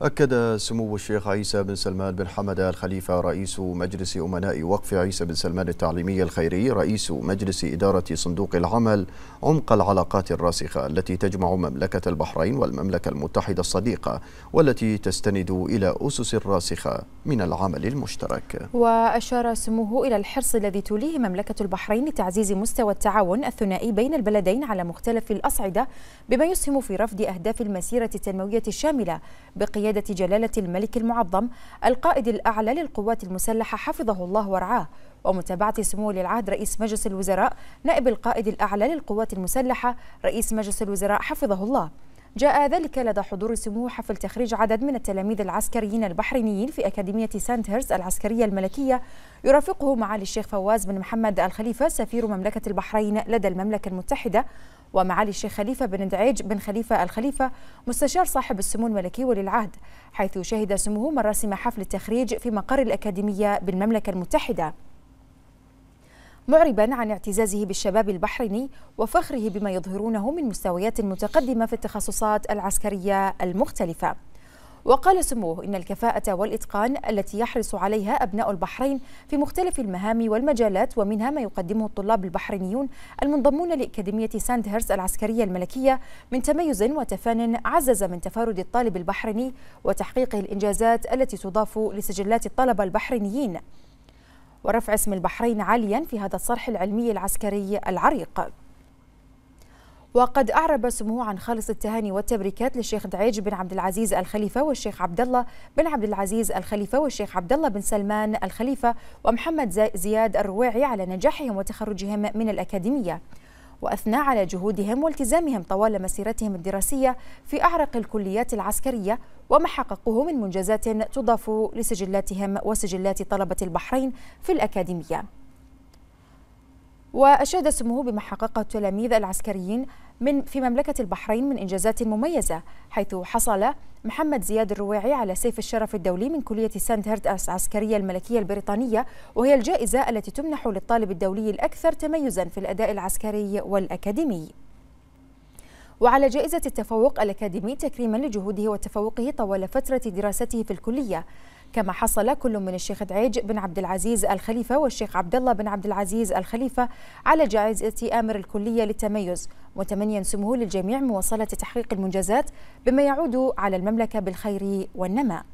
أكد سمو الشيخ عيسى بن سلمان بن حمد الخليفة رئيس مجلس أمناء وقف عيسى بن سلمان التعليمي الخيري رئيس مجلس إدارة صندوق العمل عمق العلاقات الراسخة التي تجمع مملكة البحرين والمملكة المتحدة الصديقة والتي تستند إلى أسس راسخة من العمل المشترك وأشار سموه إلى الحرص الذي توليه مملكة البحرين لتعزيز مستوى التعاون الثنائي بين البلدين على مختلف الأصعدة بما يسهم في رفض أهداف المسيرة التنموية الشاملة بقيادة بقيادة جلالة الملك المعظم القائد الأعلى للقوات المسلحة حفظه الله ورعاه ومتابعة سمو ولي العهد رئيس مجلس الوزراء نائب القائد الأعلى للقوات المسلحة رئيس مجلس الوزراء حفظه الله جاء ذلك لدى حضور سموه حفل تخريج عدد من التلاميذ العسكريين البحرينيين في أكاديمية سانتهرز العسكرية الملكية يرافقه معالي الشيخ فواز بن محمد الخليفة سفير مملكة البحرين لدى المملكة المتحدة ومعالي الشيخ خليفة بن دعيج بن خليفة الخليفة مستشار صاحب السمو الملكي ولي العهد حيث شهد سموه مراسم حفل التخريج في مقر الأكاديمية بالمملكة المتحدة معربا عن اعتزازه بالشباب البحريني وفخره بما يظهرونه من مستويات متقدمة في التخصصات العسكرية المختلفة وقال سموه إن الكفاءة والإتقان التي يحرص عليها أبناء البحرين في مختلف المهام والمجالات ومنها ما يقدمه الطلاب البحرينيون المنضمون لأكاديمية ساندهرز العسكرية الملكية من تميز وتفان عزز من تفارد الطالب البحريني وتحقيقه الإنجازات التي تضاف لسجلات الطلبة البحرينيين ورفع اسم البحرين عاليا في هذا الصرح العلمي العسكري العريق وقد أعرب سموه عن خالص التهاني والتبريكات للشيخ دعيج بن عبد العزيز الخليفة والشيخ عبد الله بن عبد العزيز الخليفة والشيخ عبد الله بن سلمان الخليفة ومحمد زياد الرويعي على نجاحهم وتخرجهم من الأكاديمية وأثنى على جهودهم والتزامهم طوال مسيرتهم الدراسية في أعرق الكليات العسكرية وما حققوه من منجزات تضاف لسجلاتهم وسجلات طلبة البحرين في الأكاديمية وأشاد سموه بما حققه التلاميذ العسكريين من في مملكة البحرين من إنجازات مميزة حيث حصل محمد زياد الرويعي على سيف الشرف الدولي من كلية سانت هيرت العسكرية الملكية البريطانية وهي الجائزة التي تمنح للطالب الدولي الأكثر تميزا في الأداء العسكري والأكاديمي وعلى جائزة التفوق الأكاديمي تكريما لجهوده وتفوقه طوال فترة دراسته في الكلية كما حصل كل من الشيخ دعيج بن عبد العزيز الخليفة والشيخ عبد الله بن عبد العزيز الخليفة على جائزة آمر الكلية للتميز متمنيا سموه للجميع مواصلة تحقيق المنجزات بما يعود على المملكة بالخير والنماء